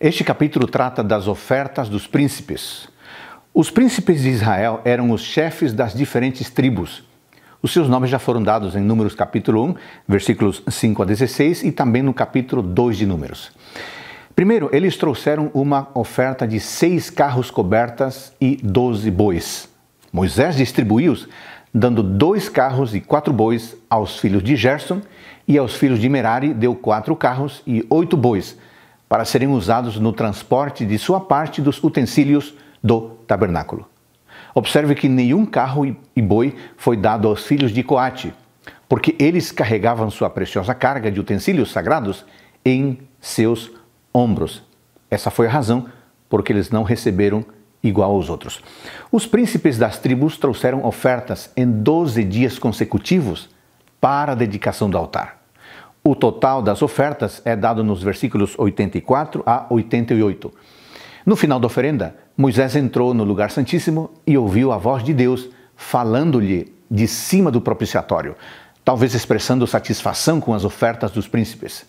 Este capítulo trata das ofertas dos príncipes. Os príncipes de Israel eram os chefes das diferentes tribos. Os seus nomes já foram dados em Números capítulo 1, versículos 5 a 16 e também no capítulo 2 de Números. Primeiro, eles trouxeram uma oferta de seis carros cobertas e doze bois. Moisés distribuiu-os, dando dois carros e quatro bois aos filhos de Gerson, e aos filhos de Merari deu quatro carros e oito bois, para serem usados no transporte de sua parte dos utensílios do tabernáculo. Observe que nenhum carro e boi foi dado aos filhos de Coate, porque eles carregavam sua preciosa carga de utensílios sagrados em seus ombros. Essa foi a razão por que eles não receberam igual aos outros. Os príncipes das tribos trouxeram ofertas em 12 dias consecutivos para a dedicação do altar. O total das ofertas é dado nos versículos 84 a 88. No final da oferenda, Moisés entrou no lugar santíssimo e ouviu a voz de Deus falando-lhe de cima do propiciatório, talvez expressando satisfação com as ofertas dos príncipes.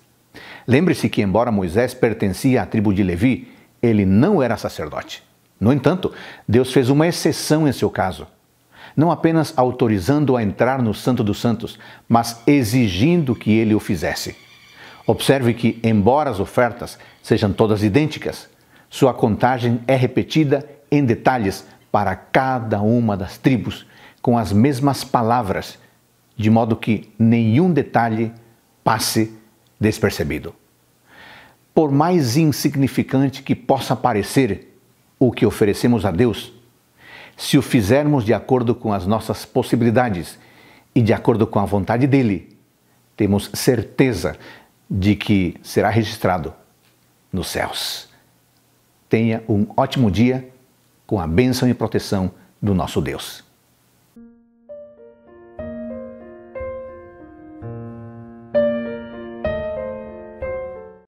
Lembre-se que, embora Moisés pertencia à tribo de Levi, ele não era sacerdote. No entanto, Deus fez uma exceção em seu caso não apenas autorizando-o a entrar no Santo dos Santos, mas exigindo que ele o fizesse. Observe que, embora as ofertas sejam todas idênticas, sua contagem é repetida em detalhes para cada uma das tribos, com as mesmas palavras, de modo que nenhum detalhe passe despercebido. Por mais insignificante que possa parecer o que oferecemos a Deus, se o fizermos de acordo com as nossas possibilidades e de acordo com a vontade dele, temos certeza de que será registrado nos céus. Tenha um ótimo dia com a bênção e proteção do nosso Deus.